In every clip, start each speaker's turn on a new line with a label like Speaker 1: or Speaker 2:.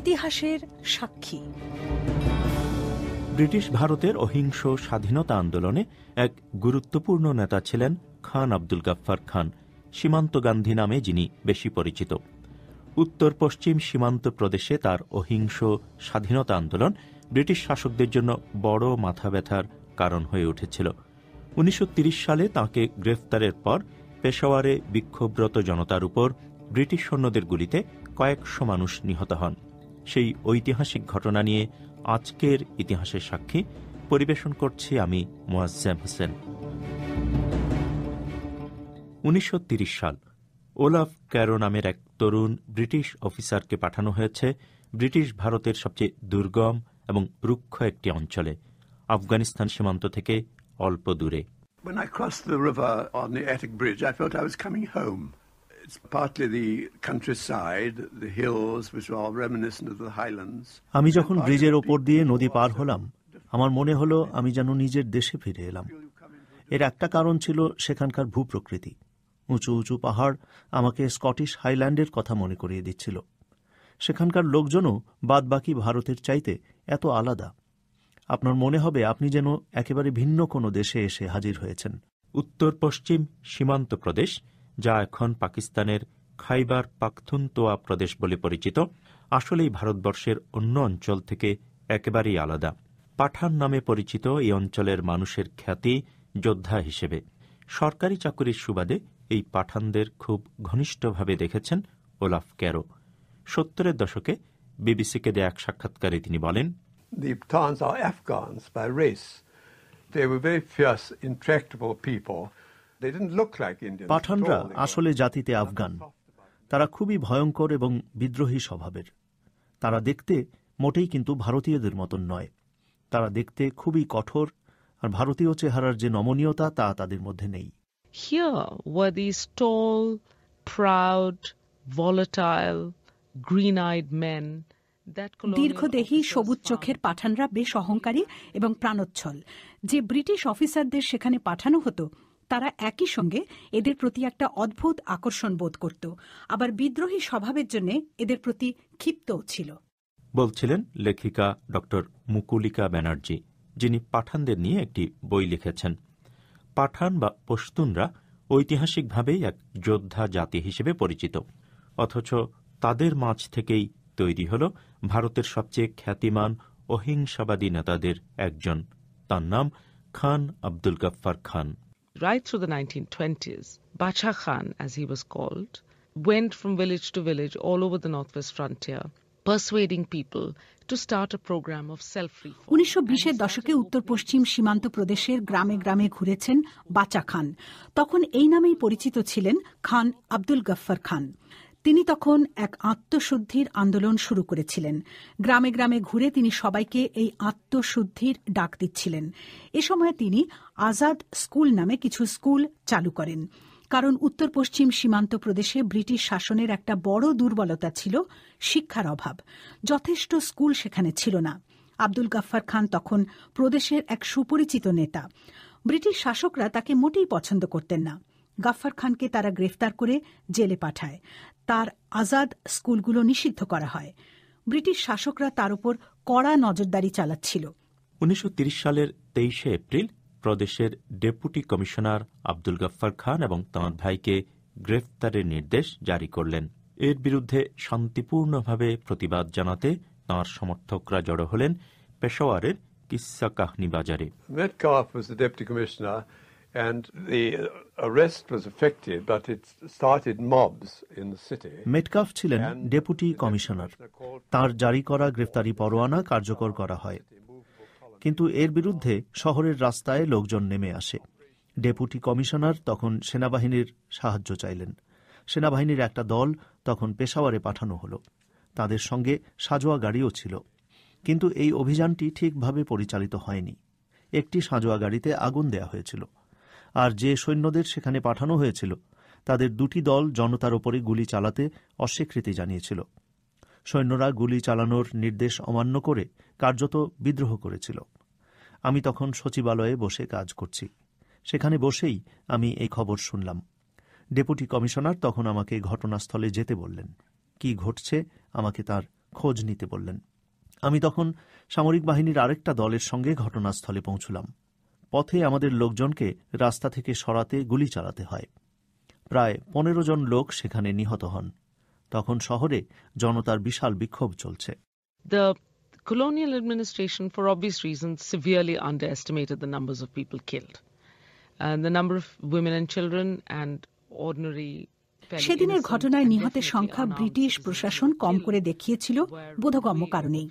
Speaker 1: ইতিহাসের সাক্ষী
Speaker 2: ব্রিটিশ ভারতের অহিংস স্বাধীনতা আন্দোলনে এক গুরুত্বপূর্ণ নেতা ছিলেন খান আব্দুল গাফফার খান সীমান্ত গান্ধী নামে যিনি বেশি পরিচিত উত্তর পশ্চিম সীমান্ত প্রদেশে তার অহিংস স্বাধীনতা আন্দোলন ব্রিটিশ শাসকদের জন্য বড় মাথা ব্যথার কারণ হয়ে উঠেছিল উনিশশো সালে তাকে গ্রেফতারের পর পেশাওয়ারে বিক্ষোভরত জনতার উপর ব্রিটিশ সৈন্যদের গুলিতে কয়েকশো মানুষ নিহত হন সেই ঐতিহাসিক ঘটনা নিয়ে আজকের ইতিহাসের সাক্ষী পরিবেশন করছি আমি মোয়াজ্জাম হোসেন উনিশশো সাল ওলাফ ক্যারো নামের এক তরুণ ব্রিটিশ অফিসারকে পাঠানো হয়েছে ব্রিটিশ ভারতের সবচেয়ে দুর্গম এবং রুক্ষ একটি অঞ্চলে আফগানিস্তান সীমান্ত থেকে অল্প দূরে
Speaker 3: When I crossed the river on the Attic Bridge, I felt I was coming home.
Speaker 4: আমি যখন ব্রিজের ওপর দিয়ে নদী পার হলাম আমার মনে হলো আমি যেন নিজের দেশে ফিরে এলাম এর একটা কারণ ছিল সেখানকার ভূপ্রকৃতি উঁচু উঁচু পাহাড় আমাকে স্কটিশ হাইল্যান্ডের কথা মনে করিয়ে দিচ্ছিল সেখানকার লোকজনও বাদবাকি ভারতের চাইতে এত আলাদা আপনার মনে হবে আপনি যেন একেবারে ভিন্ন কোনো দেশে এসে হাজির হয়েছেন উত্তর পশ্চিম
Speaker 2: সীমান্ত প্রদেশ যা এখন পাকিস্তানের খাইবার পাখতুনতোয়া প্রদেশ বলে পরিচিত আসলেই ভারতবর্ষের অন্য অঞ্চল থেকে একেবারেই আলাদা পাঠান নামে পরিচিত এই অঞ্চলের মানুষের খ্যাতি যোদ্ধা হিসেবে সরকারি চাকুরির সুবাদে এই পাঠানদের খুব ঘনিষ্ঠভাবে দেখেছেন ওলাফ ক্যারো সত্তরের দশকে বিবিসিকে দেয়া এক সাক্ষাৎকারে তিনি বলেন
Speaker 3: They were very fierce, intractable people পাঠানরা
Speaker 4: আসলে জাতিতে আফগান তারা খুবই ভয়ঙ্কর এবং বিদ্রোহী স্বভাবের তারা দেখতে মোটেই কিন্তু ভারতীয়দের মতন নয় তারা দেখতে খুবই কঠোর আর ভারতীয় চেহারার যে নমনীয়তা তা তাদের মধ্যে নেই
Speaker 1: দীর্ঘদেহী সবুজ চোখের পাঠানরা বেশ অহংকারী এবং প্রাণোচ্ছল যে ব্রিটিশ অফিসারদের সেখানে পাঠানো হতো তারা একই সঙ্গে এদের প্রতি একটা অদ্ভুত আকর্ষণ বোধ করত আবার বিদ্রোহী স্বভাবের জন্য এদের প্রতি ক্ষিপ্ত ছিল
Speaker 2: বলছিলেন লেখিকা ড মুকুলিকা ব্যানার্জি যিনি পাঠানদের নিয়ে একটি বই লিখেছেন পাঠান বা পশতুনরা ঐতিহাসিকভাবেই এক যোদ্ধা জাতি হিসেবে পরিচিত অথচ তাদের মাঝ থেকেই তৈরি হল ভারতের সবচেয়ে খ্যাতিমান অহিংসাবাদী নেতাদের একজন তার নাম খান আব্দুল গাফফার খান
Speaker 1: right through the 1920s, Bacha Khan, as he was called, went from village to village all over the northwest frontier persuading people to start a program of self reform 1920 এর দশকে উত্তর পশ্চিম সীমান্ত প্রদেশের গ্রামে গ্রামে ঘুরেছেন বাচা খান তখন এই নামেই পরিচিত ছিলেন খান আব্দুল গফফার খান তিনি তখন এক আত্মশুদ্ধির আন্দোলন শুরু করেছিলেন গ্রামে গ্রামে ঘুরে তিনি সবাইকে এই আত্মশুদ্ধির ডাক দিচ্ছিলেন এ সময় তিনি আজাদ স্কুল নামে কিছু স্কুল চালু করেন কারণ উত্তর পশ্চিম সীমান্ত প্রদেশে ব্রিটিশ শাসনের একটা বড় দুর্বলতা ছিল শিক্ষার অভাব যথেষ্ট স্কুল সেখানে ছিল না আব্দুল গাফফার খান তখন প্রদেশের এক সুপরিচিত নেতা ব্রিটিশ শাসকরা তাকে মোটেই পছন্দ করতেন না গাফফার খানকে তারা গ্রেফতার করে জেলে পাঠায় তার আজাদ স্কুলগুলো নিষিদ্ধ করা হয় ব্রিটিশ শাসকরা তার উপর কড়া নজরদারি চালাচ্ছিল
Speaker 2: উনিশশো সালের তেইশে এপ্রিল প্রদেশের ডেপুটি কমিশনার আব্দুল গাফফার খান এবং তাঁর ভাইকে গ্রেফতারের নির্দেশ জারি করলেন এর বিরুদ্ধে শান্তিপূর্ণভাবে প্রতিবাদ জানাতে তাঁর সমর্থকরা জড়ো হলেন পেশোয়ারের কিসা কাহনি বাজারে
Speaker 3: Metcalf was the deputy commissioner
Speaker 4: Metcalfe ছিলেন ডেপুটি কমিশনার তার জারি করা গ্রেফতারি পরোয়ানা কার্যকর করা হয় কিন্তু এর বিরুদ্ধে শহরের রাস্তায় লোকজন নেমে আসে ডেপুটি কমিশনার তখন সেনাবাহিনীর সাহায্য চাইলেন সেনাবাহিনীর একটা দল তখন পেশাওয়ারে পাঠানো হলো তাদের সঙ্গে সাজোয়া গাড়িও ছিল কিন্তু এই অভিযানটি ঠিকভাবে পরিচালিত হয়নি একটি সাজোয়া গাড়িতে আগুন দেয়া হয়েছিল আর যে সৈন্যদের সেখানে পাঠানো হয়েছিল তাদের দুটি দল জনতার ওপরে গুলি চালাতে অস্বীকৃতি জানিয়েছিল সৈন্যরা গুলি চালানোর নির্দেশ অমান্য করে কার্যত বিদ্রোহ করেছিল আমি তখন সচিবালয়ে বসে কাজ করছি সেখানে বসেই আমি এই খবর শুনলাম ডেপুটি কমিশনার তখন আমাকে ঘটনাস্থলে যেতে বললেন কি ঘটছে আমাকে তার খোঁজ নিতে বললেন আমি তখন সামরিক বাহিনীর আরেকটা দলের সঙ্গে ঘটনাস্থলে পৌঁছলাম পথে আমাদের লোকজনকে রাস্তা থেকে সরাতে গুলি চালাতে হয় প্রায় পনেরো জন লোক সেখানে নিহত হন তখন শহরে জনতার বিশাল বিক্ষোভ চলছে
Speaker 1: colonial administration, for obvious reasons, severely underestimated the numbers of people killed. And the number of women and children and ordinary সেদিনের ঘটনায় নিহতের সংখ্যা ব্রিটিশ প্রশাসন কম করে দেখিয়েছিল বোধগম্য কারণেই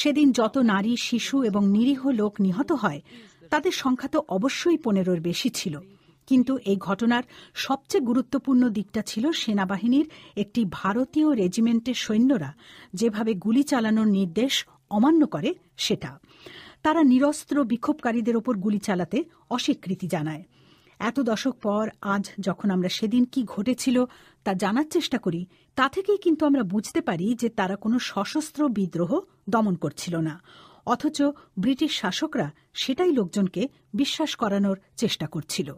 Speaker 1: সেদিন যত নারী শিশু এবং নিরীহ লোক নিহত হয় তাদের সংখ্যা তো অবশ্যই পনেরোর বেশি ছিল কিন্তু এই ঘটনার সবচেয়ে গুরুত্বপূর্ণ দিকটা ছিল সেনাবাহিনীর একটি ভারতীয় রেজিমেন্টের সৈন্যরা যেভাবে গুলি চালানোর নির্দেশ অমান্য করে সেটা তারা নিরস্ত্র বিক্ষোভকারীদের ওপর গুলি চালাতে অস্বীকৃতি জানায় এত দশক পর আজ যখন আমরা সেদিন কি ঘটেছিল তা জানার চেষ্টা করি তা থেকেই কিন্তু আমরা বুঝতে পারি যে তারা কোনো সশস্ত্র বিদ্রোহ দমন করছিল না অথচ ব্রিটিশ শাসকরা সেটাই লোকজনকে বিশ্বাস করানোর চেষ্টা করছিল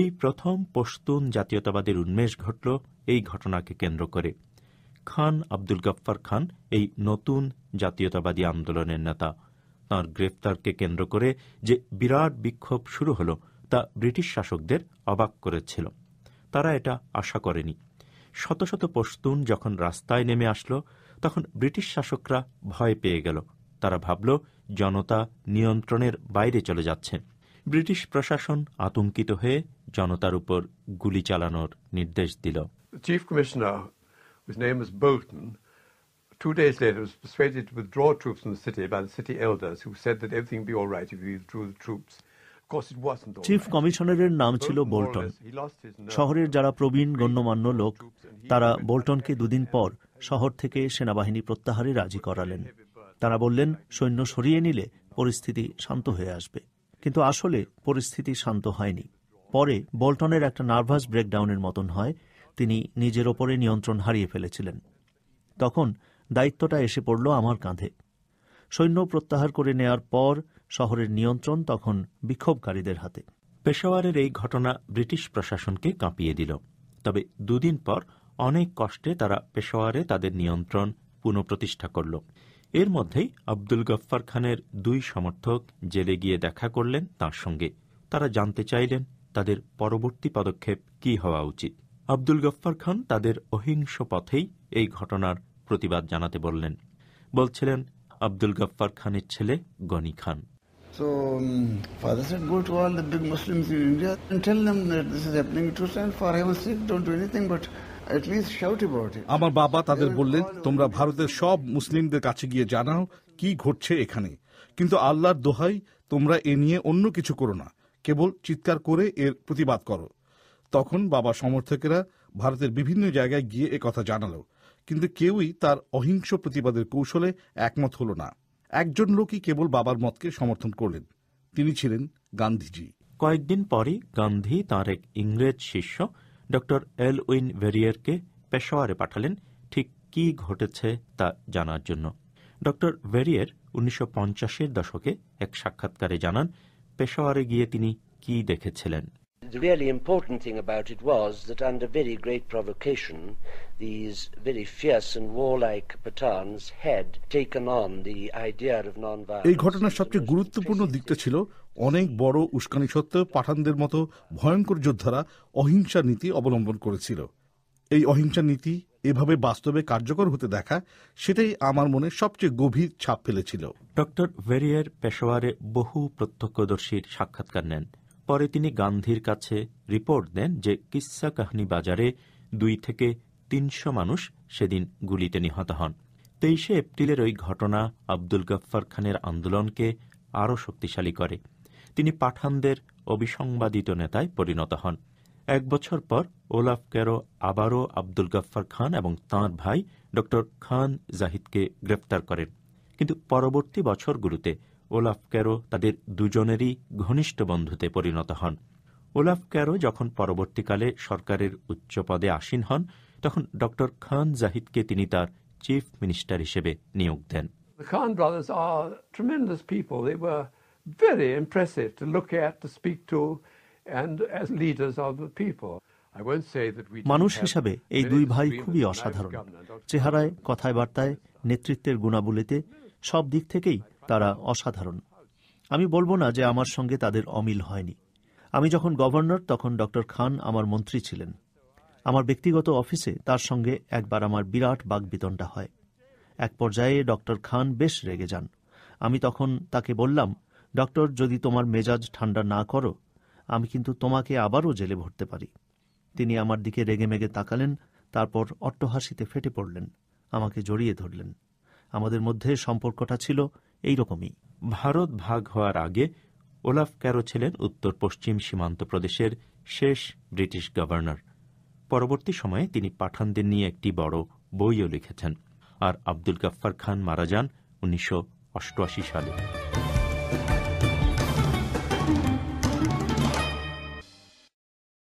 Speaker 2: এই প্রথম পশতুন জাতীয়তাবাদের উন্মেষ ঘটল এই ঘটনাকে কেন্দ্র করে খান আব্দুল গফ্ফার খান এই নতুন জাতীয়তাবাদী আন্দোলনের নেতা তাঁর গ্রেফতারকে কেন্দ্র করে যে বিরাট বিক্ষোভ শুরু হল তা ব্রিটিশ শাসকদের অবাক করেছিল তারা এটা আশা করেনি শত শত পশতুন যখন রাস্তায় নেমে আসলো তখন ব্রিটিশ শাসকরা ভয় পেয়ে গেল তারা ভাবল জনতা নিয়ন্ত্রণের বাইরে চলে যাচ্ছে ব্রিটিশ প্রশাসন আতঙ্কিত হয়ে জনতার উপর গুলি চালানোর নির্দেশ দিল
Speaker 3: chief commissioner Two days later, was persuaded to withdraw troops from the city by the city elders, who said that everything would be all right if he withdrew the troops. Chief
Speaker 4: কমিশনারের নাম ছিল Bolton শহরের যারা প্রবীণ গণ্যমান্য লোক তারা বোল্টনকে দুদিন পর শহর থেকে সেনাবাহিনী প্রত্যাহারে রাজি করালেন তারা বললেন সৈন্য সরিয়ে নিলে পরিস্থিতি শান্ত হয়ে আসবে কিন্তু আসলে পরিস্থিতি শান্ত হয়নি পরে বল্টনের একটা নার্ভাস ব্রেকডাউনের মতন হয় তিনি নিজের ওপরে নিয়ন্ত্রণ হারিয়ে ফেলেছিলেন তখন দায়িত্বটা এসে পড়ল আমার কাঁধে সৈন্য প্রত্যাহার করে নেয়ার পর শহরের নিয়ন্ত্রণ তখন বিক্ষোভকারীদের হাতে পেশোয়ারের এই ঘটনা ব্রিটিশ
Speaker 2: প্রশাসনকে কাঁপিয়ে দিল তবে দুদিন পর অনেক কষ্টে তারা পেশোয়ারে তাদের নিয়ন্ত্রণ পুনঃপ্রতিষ্ঠা করল এর মধ্যেই আব্দুল গফ্ফার খানের দুই সমর্থক জেলে গিয়ে দেখা করলেন তার সঙ্গে তারা জানতে চাইলেন তাদের পরবর্তী পদক্ষেপ কি হওয়া উচিত আব্দুল গফ্ফার খান তাদের অহিংস পথেই এই ঘটনার প্রতিবাদ জানাতে বললেন বলছিলেন আব্দুল গফ্ফার খানের ছেলে গনি খান
Speaker 3: So um, father said, go to all the big Muslims in India and tell them that this is happening to us and for heaven's sake, don't do anything but
Speaker 4: আমার বাবা তাদের বললেন
Speaker 2: তোমরা ভারতের সব মুসলিমদের কাছে গিয়ে জানাও কি ঘটছে এখানে কিন্তু আল্লাহর দোহাই তোমরা এ নিয়ে অন্য কিছু করো না কেবল চিৎকার করে এর প্রতিবাদ করো তখন বাবা সমর্থকেরা ভারতের বিভিন্ন জায়গায় গিয়ে এ কথা জানালো কিন্তু কেউই তার অহিংস প্রতিবাদের কৌশলে একমত হল না একজন লোকই কেবল বাবার মতকে সমর্থন করলেন তিনি ছিলেন গান্ধীজি কয়েকদিন পরে গান্ধী তার এক ইংরেজ শিষ্য ড এল উইন ভেরিয়ারকে পেশোয়ারে পাঠালেন ঠিক কি ঘটেছে তা জানার জন্য ড ভেরিয়ার উনিশশো পঞ্চাশের দশকে এক সাক্ষাৎকারে জানান পেশোয়ারে গিয়ে তিনি কি দেখেছিলেন
Speaker 3: The really important thing about it was that under very great provocation, these very fierce and warlike Pathans had taken on the idea of non-violence. এই ঘটনার
Speaker 4: সবচেয়ে
Speaker 2: গুরুত্বপূর্ণ দিকটা ছিল অনেক বড় উস্কানি সত্ত্বেও পাঠানদের মতো ভয়ঙ্কর যোদ্ধারা অহিংসা নীতি অবলম্বন করেছিল এই অহিংসা নীতি এভাবে বাস্তবে কার্যকর হতে দেখা সেটাই আমার মনে সবচেয়ে গভীর ছাপ ফেলেছিল ডক্টর ভেরিয়ার পেশোয়ারে বহু প্রত্যক্ষদর্শীর সাক্ষাৎকার নেন পরে তিনি গান্ধীর কাছে রিপোর্ট দেন যে কিস্সা কাহিনী বাজারে দুই থেকে তিনশো মানুষ সেদিন গুলিতে নিহত হন তেইশে এপ্রিলের ওই ঘটনা আব্দুল গাফফার খানের আন্দোলনকে আরও শক্তিশালী করে তিনি পাঠানদের অবিসংবাদিত নেতায় পরিণত হন এক বছর পর ওলাফ ক্যারো আবারও আব্দুল গাফফার খান এবং তাঁর ভাই ড খান জাহিদকে গ্রেফতার করেন কিন্তু পরবর্তী বছরগুলোতে ওলাফ ক্যারো তাদের দুজনেরই ঘনিষ্ঠ বন্ধুতে পরিণত হন ওলাফ ক্যারো যখন পরবর্তীকালে সরকারের উচ্চ পদে আসীন হন তখন ড খান জাহিদকে তিনি তার চিফ মিনিস্টার হিসেবে নিয়োগ দেন
Speaker 3: The Khan brothers are tremendous people. They were very impressive to look at, to speak to, and as leaders of the people. মানুষ হিসাবে এই দুই ভাই খুবই অসাধারণ
Speaker 4: চেহারায় কথায় বার্তায় নেতৃত্বের গুণাবলীতে সব দিক থেকেই তারা অসাধারণ আমি বলবো না যে আমার সঙ্গে তাদের অমিল হয়নি আমি যখন গভর্নর তখন ডক্টর খান আমার মন্ত্রী ছিলেন আমার ব্যক্তিগত অফিসে তার সঙ্গে একবার আমার বিরাট বাগবিতণ্ডা হয় এক পর্যায়ে ডক্টর খান বেশ রেগে যান আমি তখন তাকে বললাম ডক্টর যদি তোমার মেজাজ ঠান্ডা না করো আমি কিন্তু তোমাকে আবারও জেলে ভরতে পারি তিনি আমার দিকে রেগেমেগে তাকালেন তারপর অট্টহাসিতে ফেটে পড়লেন আমাকে জড়িয়ে ধরলেন আমাদের মধ্যে সম্পর্কটা ছিল এই রকমই ভারত ভাগ
Speaker 2: হওয়ার আগে ওলাফ ক্যারো ছিলেন উত্তর পশ্চিম সীমান্ত প্রদেশের শেষ ব্রিটিশ গভর্নর পরবর্তী সময়ে তিনি পাঠানদের নিয়ে একটি বড় বইও লিখেছেন আর আব্দুল গাফফার খান মারা যান উনিশশো সালে